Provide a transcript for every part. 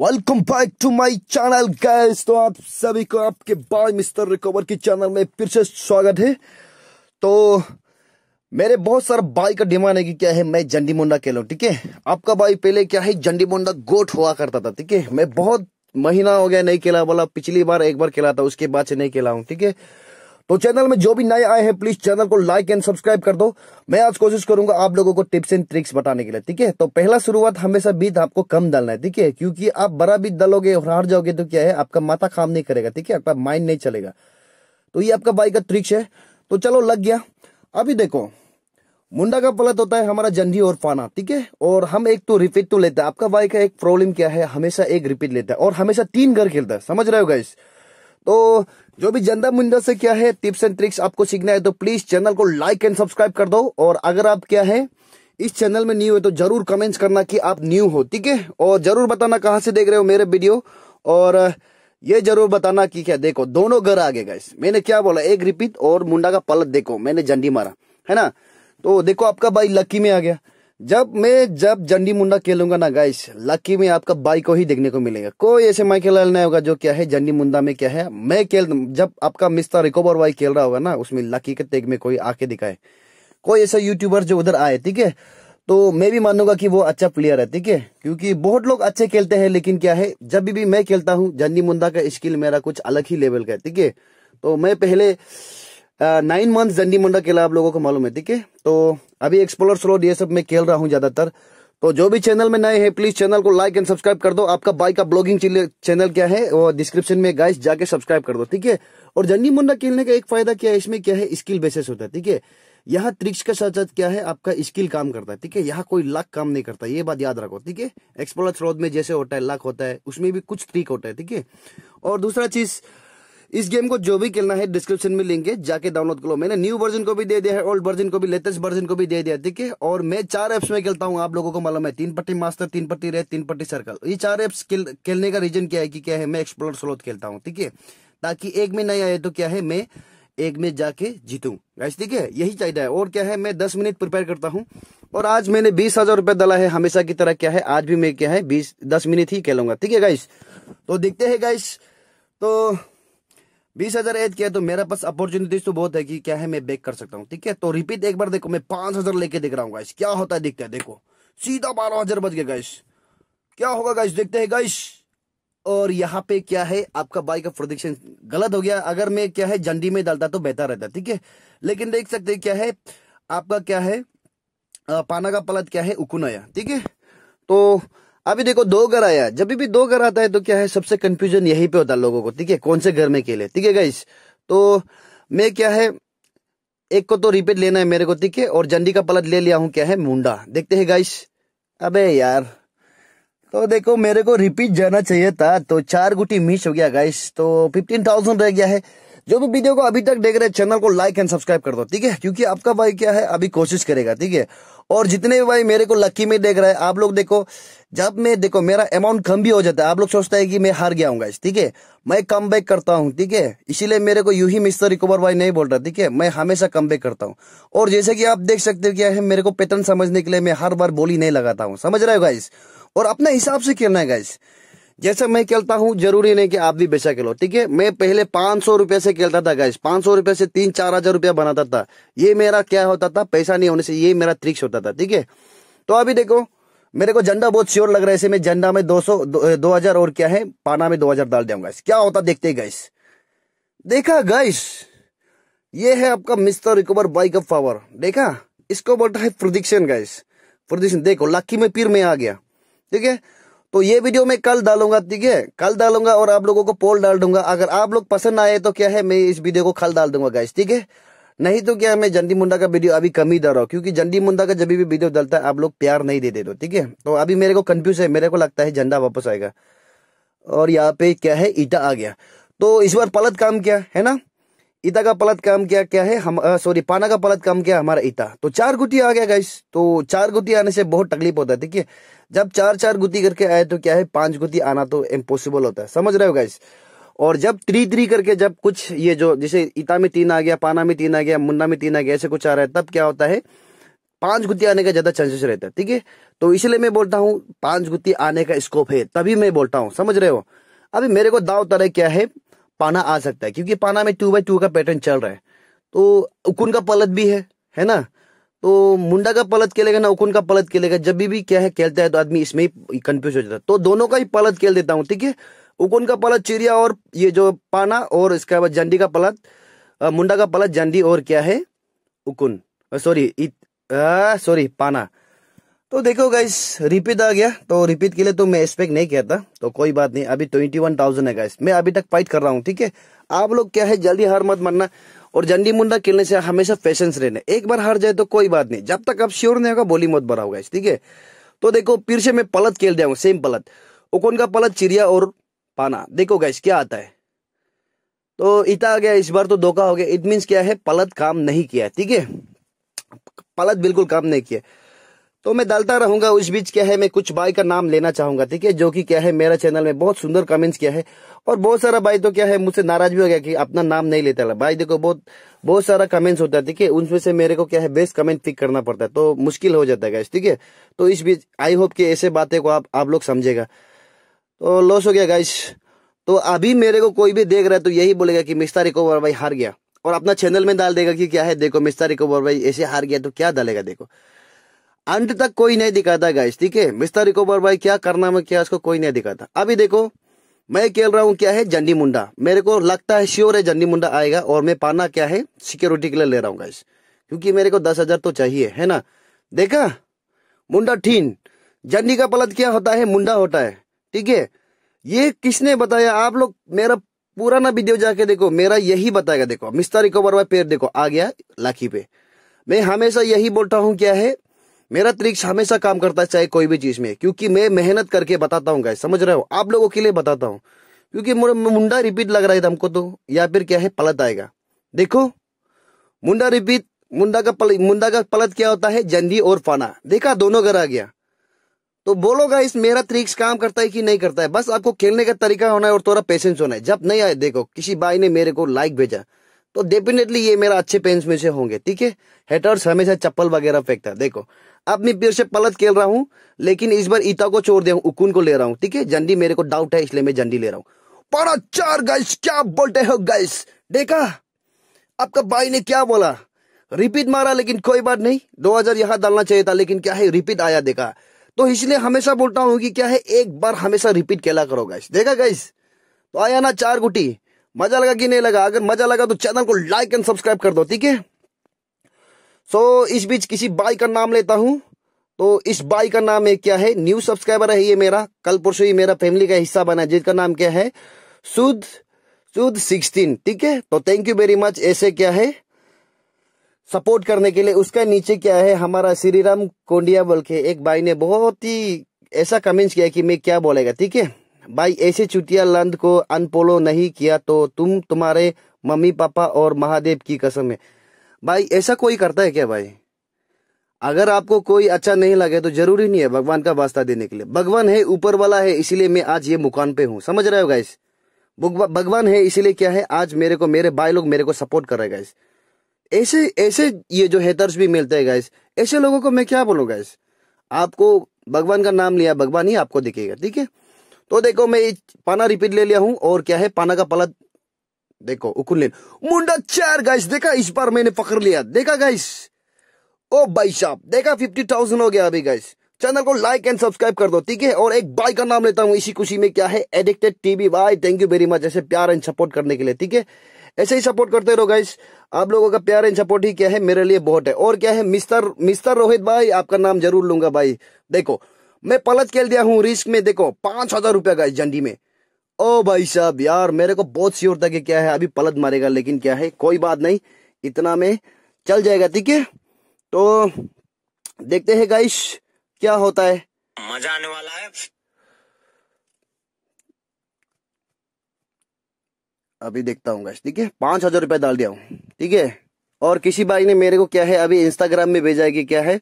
welcome back to my channel guys तो आप सभी को आपके बाय मिस्टर रिकवर की चैनल में फिर से स्वागत है तो मेरे बहुत सारा बाई का डिमांड है कि क्या है मैं जंडी मुंडा कह ठीक है आपका बाई पहले क्या है जंडी मुंडा गोट हुआ करता था ठीक है मैं बहुत महीना हो गया नहीं खेला बोला पिछली बार एक बार खेला था उसके बाद से नहीं खेला हूँ ठीक है तो चैनल में जो भी नए आए हैं प्लीज चैनल को लाइक एंड सब्सक्राइब कर दो मैं आज कोशिश करूंगा आप लोगों को टिप्स एंड ट्रिक्स बताने के लिए ठीक है तो पहला शुरुआत हमेशा बीत आपको कम डालना है ठीक है क्योंकि आप बड़ा बीत डालोगे और हार जाओगे तो क्या है आपका माथा काम नहीं करेगा ठीक है आपका माइंड नहीं चलेगा तो ये आपका बाइक का ट्रिक्स है तो चलो लग गया अभी देखो मुंडा का पलट होता है हमारा जंडी और फाना ठीक है और हम एक तो रिपीट तो लेते हैं आपका बाइक का एक प्रॉब्लम क्या है हमेशा एक रिपीट लेता है और हमेशा तीन घर खेलता है समझ रहे हो गाइस तो जो भी जनता मुंडा से क्या है टिप्स एंड ट्रिक्स आपको सीखना है तो प्लीज चैनल को लाइक एंड सब्सक्राइब कर दो और अगर आप क्या है इस चैनल में न्यू है तो जरूर कमेंट्स करना कि आप न्यू हो ठीक है और जरूर बताना कहाँ से देख रहे हो मेरे वीडियो और ये जरूर बताना कि क्या देखो दोनों घर आ गए गाइस मैंने क्या बोला एक रिपीट और मुंडा का पलट देखो मैंने झंडी मारा है ना तो देखो आपका भाई लक्की में आ गया जब मैं जब जंडी मुंडा खेलूंगा ना गाइस लकी में आपका बाई को ही देखने को मिलेगा कोई ऐसे माइकल खेला नहीं होगा जो क्या है जंडी मुंडा में क्या है मैं खेल जब आपका मिस्टर रिकोबर वाई खेल रहा होगा ना उसमें लकी के टेग में कोई आके दिखाए कोई ऐसा यूट्यूबर जो उधर आए ठीक है तो मैं भी मानूंगा कि वो अच्छा प्लेयर है ठीक है क्योंकि बहुत लोग अच्छे खेलते हैं लेकिन क्या है जब भी मैं खेलता हूँ जंडी मुंडा का स्किल मेरा कुछ अलग ही लेवल का है ठीक है तो मैं पहले नाइन मंथ जंडी मुंडा खेला आप लोगों को मालूम है ठीक है तो अभी एक्सप्लोर स्लोड ये सब मैं खेल रहा हूँ ज्यादातर तो जो भी चैनल में नए हैं प्लीज चैनल को लाइक एंड सब्सक्राइब कर दो आपका बाइक का ब्लॉगिंग चैनल क्या है वो डिस्क्रिप्शन में गाइस जाके सब्सक्राइब कर दो ठीक है और जंडी मुंडा खेलने का एक फायदा क्या है इसमें क्या है स्किल बेसिस होता है ठीक है यहाँ ट्रिक्स के साथ साथ क्या है आपका स्किल काम करता है ठीक है यहाँ कोई लक काम नहीं करता ये बात याद रखो ठीक है एक्सप्लोर स्रोत में जैसे होता है लक होता है उसमें भी कुछ ट्रिक होता है ठीक है और दूसरा चीज इस गेम को जो भी खेलना है डिस्क्रिप्शन में लिंक है जाके डाउनलोड करो लो मैंने न्यू वर्जन को भी दे दिया है ओल्ड वर्जन को भी लेटेस्ट वर्जन को भी दे दिया ठीक है और मैं चार एप्स में खेलता हूँ आप लोगों को मालूम है तीन पट्टी मास्टर तीन पट्टी रेड तीन पट्टी सर्कल ये चार एप्स खेलने का रीजन क्या है कि क्या है मैं एक्सप्लोर स्लोथ खेलता हूँ ठीक है ताकि एक में नहीं आए तो क्या है मैं एक में जाके जीतूं गाइस ठीक है यही चाहिए है और क्या है मैं दस मिनट प्रिपेयर करता हूँ और आज मैंने बीस हजार रुपया डाला है हमेशा की तरह क्या है आज भी मैं क्या है बीस दस मिनट ही खेलूंगा ठीक है गाइस तो देखते हैं गाइस तो बीस हजार ऐड किया तो मेरे पास अपॉर्चुनिटीज तो बहुत है कि क्या है मैं बेक कर सकता हूँ ठीक है तो रिपीट एक बार देखो मैं पांच हजार लेके देख रहा हूँ गाइस क्या होता है देखते हैं देखो सीधा बारह हजार बच गया गाइस क्या होगा गाइस देखते हैं गाइस और यहाँ पे क्या है आपका बाइक का प्रोडिक्शन गलत हो गया अगर मैं क्या है जंडी में डालता तो बेहतर रहता ठीक है लेकिन देख सकते क्या है आपका क्या है पाना का पलट क्या है उकुनाया ठीक है तो अभी देखो दो घर आया जब भी दो घर आता है तो क्या है सबसे कंफ्यूजन यही पे होता है लोगों को ठीक है कौन से घर में खेले ठीक है गाइस तो मैं क्या है एक को तो रिपीट लेना है मेरे को ठीक है और जंडी का पलट ले लिया हूं क्या है मुंडा देखते हैं गाइस अबे यार तो देखो मेरे को रिपीट जाना चाहिए था तो चार गुटी मिस हो गया गाइस तो फिफ्टीन थाउजेंड रह गया है जो भी वीडियो को अभी तक देख रहे चैनल को लाइक एंड सब्सक्राइब कर दो ठीक है क्योंकि आपका भाई क्या है अभी कोशिश करेगा ठीक है और जितने भी भाई मेरे को लकी में देख रहा है आप लोग देखो जब मैं देखो मेरा अमाउंट कम भी हो जाता है आप लोग सोचता है कि मैं हार गया हूँ गाइस ठीक है मैं कम बैक करता हूँ ठीक है इसीलिए मेरे को यू ही मिस्टर रिकवर भाई नहीं बोल रहा ठीक है मैं हमेशा कम बैक करता हूँ और जैसे कि आप देख सकते हो क्या है मेरे को पैटर्न समझने के लिए मैं हर बार बोली नहीं लगाता हूँ समझ रहे हो गाइस और अपने हिसाब से करना है गाइस जैसे मैं खेलता हूँ जरूरी नहीं कि आप भी बेचा खेलो ठीक है मैं पहले पांच सौ रुपये से खेलता था गाइस पांच सौ रुपये से तीन चार हजार रुपया बनाता था ये मेरा क्या होता था पैसा नहीं होने से ये मेरा ट्रिक्स होता था ठीक है तो अभी देखो मेरे को झंडा बहुत श्योर लग रहा है ऐसे मैं झंडा में दो सौ दो हजार और क्या है पाना में दो हजार डाल दूंगा क्या होता देखते गाइस देखा गाइस ये है आपका Mister Recover bike of power देखा इसको बोलता है प्रोडिक्शन गाइस प्रोडिक्शन देखो लाखी में पीर में आ गया ठीक है तो ये वीडियो मैं कल डालूंगा ठीक है कल डालूंगा और आप लोगों को पोल डाल दूंगा अगर आप लोग पसंद आए तो क्या है मैं इस वीडियो को कल डाल दूंगा गाइस ठीक है नहीं तो क्या मैं जंडी मुंडा का वीडियो अभी कम ही डाल रहा हूँ क्योंकि जंडी मुंडा का जब भी वीडियो डालता है आप लोग प्यार नहीं देते दो ठीक है तो अभी मेरे को कंफ्यूज है मेरे को लगता है झंडा वापस आएगा और यहाँ पे क्या है ईटा आ गया तो इस बार पलट काम किया है ना ईटा का पलट काम क्या क्या है हम सॉरी पाना का पलट काम क्या हमारा ईटा तो चार गुटी आ गया गाइस तो चार गुटी आने से बहुत तकलीफ होता है ठीक है जब चार चार गुटी करके आए तो क्या है पांच गुटी आना तो इम्पोसिबल होता है समझ रहे हो गाइस और जब थ्री थ्री करके जब कुछ ये जो जैसे ईटा में तीन आ गया पाना में तीन आ गया मुन्ना में तीन आ गया ऐसे कुछ आ रहा है तब क्या होता है पांच गुत्ती आने का ज्यादा चांसेस रहता है ठीक है तो इसलिए मैं बोलता हूँ पांच गुत्ती आने का स्कोप है तभी मैं बोलता हूँ समझ रहे हो अभी मेरे को दाव तरह क्या है पाना आ सकता है क्योंकि पाना में टू बाई टू का पैटर्न चल रहा है तो उकुन का पलत भी है है ना तो मुंडा का पलत खेलेगा ना उकुन का पलत खेलेगा जब भी, भी क्या है खेलता है तो आदमी इसमें ही कंफ्यूज हो जाता है तो दोनों का ही पलत खेल देता हूँ ठीक है उकुन का पलत चिड़िया और ये जो पाना और इसके बाद जंडी का पलत मुंडा का पलत जंडी और क्या है उकुन सॉरी सॉरी पाना तो देखो गाइस रिपीट आ गया तो रिपीट के लिए तो मैं एक्सपेक्ट नहीं कहता तो कोई बात नहीं अभी ट्वेंटी वन थाउजेंड है गाइस मैं अभी तक फाइट कर रहा हूँ ठीक है आप लोग क्या है जल्दी हार मत मरना और जंडी मुंडा खेलने से हमेशा पेशेंस रहने एक बार हार जाए तो कोई बात नहीं जब तक आप श्योर नहीं होगा बोली मत भराओ गाइस ठीक है तो देखो फिर से मैं पलत खेल दिया सेम पलत उकोन का पलत चिड़िया और पाना देखो गाइस क्या आता है तो इता आ गया इस बार तो धोखा हो गया इट मीन्स क्या है पलत काम नहीं किया ठीक है पलत बिल्कुल काम नहीं किया तो मैं डालता रहूंगा उस बीच क्या है मैं कुछ भाई का नाम लेना चाहूंगा ठीक है जो कि क्या है मेरा चैनल में बहुत सुंदर कमेंट्स किया है और बहुत सारा भाई तो क्या है मुझसे नाराज भी हो गया कि अपना नाम नहीं लेता भाई देखो बहुत बहुत सारा कमेंट्स होता है ठीक है उनमें से मेरे को क्या है बेस्ट कमेंट पिक करना पड़ता है तो मुश्किल हो जाता है ठीक है तो इस बीच आई होप की ऐसे बातें को आप आप लोग समझेगा तो लॉस हो गया गाइश तो अभी मेरे को कोई भी देख रहा है तो यही बोलेगा कि मिस्ता रिकोवर भाई हार गया और अपना चैनल में डाल देगा कि क्या है देखो मिस्ता रिकोवर भाई ऐसे हार गया तो क्या डालेगा देखो अंत तक कोई नहीं दिखाता गाइस ठीक है मिस्टर रिकोबर भाई क्या करना में क्या इसको कोई नहीं दिखाता अभी देखो मैं खेल रहा हूँ क्या है जंडी मुंडा मेरे को लगता है श्योर है जंडी मुंडा आएगा और मैं पाना क्या है सिक्योरिटी के लिए ले रहा हूँ गाइस क्योंकि मेरे को दस हजार तो चाहिए है ना देखा मुंडा ठीन जंडी का पलट क्या होता है मुंडा होता है ठीक है ये किसने बताया आप लोग मेरा पुराना वीडियो जाके देखो मेरा यही बताएगा देखो मिस्टर रिकोबर भाई पेड़ देखो आ गया लाखी पे मैं हमेशा यही बोलता हूँ क्या है मेरा ट्रिक्स हमेशा काम करता है चाहे कोई भी चीज में क्योंकि मैं मेहनत करके बताता हूँ गाय समझ रहे हो आप लोगों के लिए बताता हूँ क्योंकि मुंडा रिपीट लग रहा है हमको तो या फिर क्या है पलट आएगा देखो मुंडा रिपीट मुंडा का पल मुंडा का पलट क्या होता है जंदी और फाना देखा दोनों घर आ गया तो बोलोगा इस मेरा ट्रिक्स काम करता है कि नहीं करता है बस आपको खेलने का तरीका होना है और थोड़ा पेशेंस होना है जब नहीं आए देखो किसी भाई ने मेरे को लाइक भेजा तो डेफिनेटली ये मेरा अच्छे पेंस में से होंगे ठीक है हेटर्स हमेशा चप्पल वगैरह फेंकता है देखो अब मैं फिर से पलट खेल रहा हूँ लेकिन इस बार ईटा को छोड़ दे उकुन को ले रहा हूँ ठीक है जंडी मेरे को डाउट है इसलिए मैं जंडी ले रहा हूँ बड़ा चार गाइस क्या बोलते हो गाइस देखा आपका भाई ने क्या बोला रिपीट मारा लेकिन कोई बात नहीं दो हजार यहाँ डालना चाहिए था लेकिन क्या है रिपीट आया देखा तो इसलिए हमेशा बोलता हूँ कि क्या है एक बार हमेशा रिपीट खेला करो गाइस देखा गाइस तो आया ना चार गुटी मजा लगा कि नहीं लगा अगर मजा लगा तो चैनल को लाइक एंड सब्सक्राइब कर दो ठीक है सो इस बीच किसी बाई का नाम लेता हूं तो इस बाई का नाम है क्या है न्यू सब्सक्राइबर है ये मेरा कल परसों ही मेरा फैमिली का हिस्सा बना जिसका नाम क्या है सुद सुद सिक्सटीन ठीक है तो थैंक यू वेरी मच ऐसे क्या है सपोर्ट करने के लिए उसका नीचे क्या है हमारा श्रीराम कोंडिया बोल के एक बाई ने बहुत ही ऐसा कमेंट किया कि मैं क्या बोलेगा ठीक है भाई ऐसे चुटिया लंद को अनफॉलो नहीं किया तो तुम तुम्हारे मम्मी पापा और महादेव की कसम है भाई ऐसा कोई करता है क्या भाई अगर आपको कोई अच्छा नहीं लगे तो जरूरी नहीं है भगवान का वास्ता देने के लिए भगवान है ऊपर वाला है इसीलिए मैं आज ये मुकान पे हूँ समझ रहे हो गाइस भगवान है इसीलिए क्या है आज मेरे को मेरे भाई लोग मेरे को सपोर्ट कर रहे गाइस ऐसे ऐसे ये जो हेतर्स भी मिलते हैं गाइस ऐसे लोगों को मैं क्या बोलूँ गाइस आपको भगवान का नाम लिया भगवान ही आपको दिखेगा ठीक है तो देखो मैं पाना रिपीट ले लिया हूं और क्या है पाना का पलट देखो उकुन मुंडा चार गाइस देखा इस बार मैंने पकड़ लिया देखा गाइस ओ भाई साहब देखा फिफ्टी थाउजेंड हो गया अभी गाइस चैनल को लाइक एंड सब्सक्राइब कर दो ठीक है और एक बाई का नाम लेता हूँ इसी खुशी में क्या है addicted TV bye thank you very much ऐसे प्यार एंड सपोर्ट करने के लिए ठीक है ऐसे ही सपोर्ट करते रहो गाइस आप लोगों का प्यार एंड सपोर्ट ही क्या है मेरे लिए बहुत है और क्या है मिस्टर मिस्टर रोहित भाई आपका नाम जरूर लूंगा भाई देखो मैं पलट खेल दिया हूँ रिस्क में देखो पांच हजार रुपया का झंडी में ओ भाई साहब यार मेरे को बहुत श्योर था कि क्या है अभी पलट मारेगा लेकिन क्या है कोई बात नहीं इतना में चल जाएगा ठीक है तो देखते हैं गाइश क्या होता है मजा आने वाला है अभी देखता हूँ गाइश ठीक है पांच हजार रुपया डाल दिया हूँ ठीक है और किसी भाई ने मेरे को क्या है अभी इंस्टाग्राम में भेजा है कि क्या है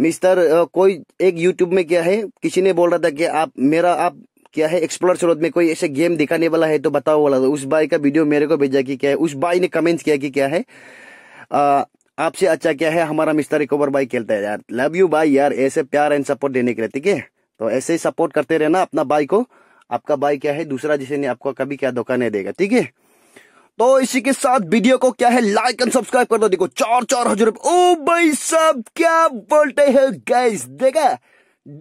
मिस्टर कोई एक यूट्यूब में क्या है किसी ने बोल रहा था कि आप मेरा आप क्या है एक्सप्लोर स्रोत में कोई ऐसे गेम दिखाने वाला है तो बताओ वाला था उस भाई का वीडियो मेरे को भेजा कि क्या है उस भाई ने कमेंट किया कि क्या है आपसे अच्छा क्या है हमारा मिस्टर रिकवर भाई खेलता है यार लव यू भाई यार ऐसे प्यार एंड सपोर्ट देने के लिए ठीक है तो ऐसे ही सपोर्ट करते रहना अपना भाई को आपका भाई क्या है दूसरा जिसे आपको कभी क्या धोखा नहीं देगा ठीक है तो इसी के साथ वीडियो को क्या है लाइक एंड सब्सक्राइब कर दो देखो चार चार हजार ओ भाई साहब क्या बोलते हैं गैस देखा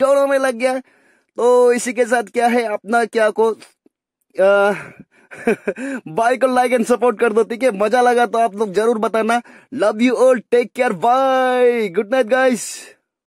दोनों में लग गया तो इसी के साथ क्या है अपना क्या को आ, बाइक को लाइक एंड सपोर्ट कर दो ठीक है मजा लगा तो आप लोग जरूर बताना love you all take care bye good night guys